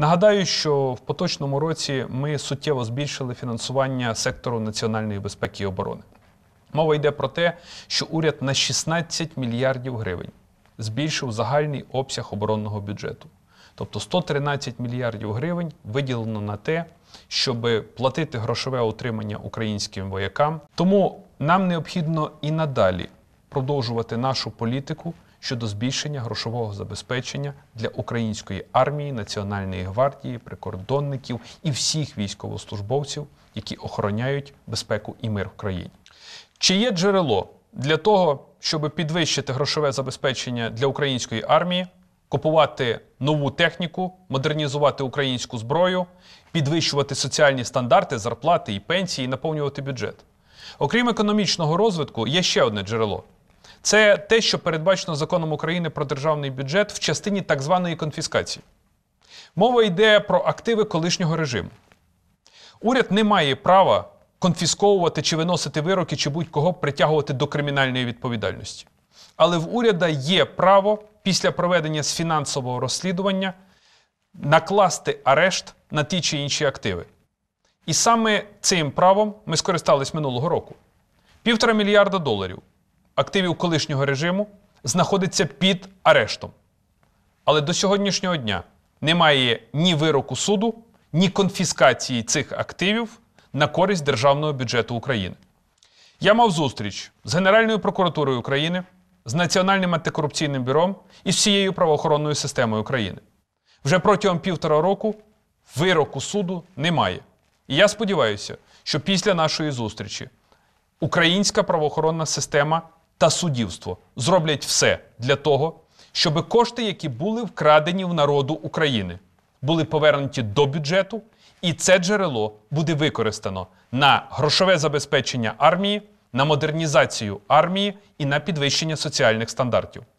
Нагадаю, що в поточному році ми суттєво збільшили фінансування сектору національної безпеки і оборони. Мова йде про те, що уряд на 16 мільярдів гривень збільшив загальний обсяг оборонного бюджету. Тобто 113 мільярдів гривень виділено на те, щоб платити грошове утримання українським воякам. Тому нам необхідно і надалі продовжувати нашу політику щодо збільшення грошового забезпечення для української армії, національної гвардії, прикордонників і всіх військовослужбовців, які охороняють безпеку і мир в країні. Чи є джерело для того, щоб підвищити грошове забезпечення для української армії, купувати нову техніку, модернізувати українську зброю, підвищувати соціальні стандарти, зарплати і пенсії, і наповнювати бюджет? Окрім економічного розвитку, є ще одне джерело це те, що передбачено законом України про державний бюджет в частині так званої конфіскації. Мова йде про активи колишнього режиму. Уряд не має права конфісковувати чи виносити вироки, чи будь-кого притягувати до кримінальної відповідальності. Але в уряда є право після проведення з фінансового розслідування накласти арешт на ті чи інші активи. І саме цим правом ми скористались минулого року. Півтора мільярда доларів активів колишнього режиму знаходиться під арештом. Але до сьогоднішнього дня немає ні вироку суду, ні конфіскації цих активів на користь державного бюджету України. Я мав зустріч з Генеральною прокуратурою України, з Національним антикорупційним бюро і з всією правоохоронною системою України. Вже протягом півтора року вироку суду немає. І я сподіваюся, що після нашої зустрічі українська правоохоронна система та суддівство зроблять все для того, щоб кошти, які були вкрадені в народу України, були повернуті до бюджету, і це джерело буде використано на грошове забезпечення армії, на модернізацію армії і на підвищення соціальних стандартів.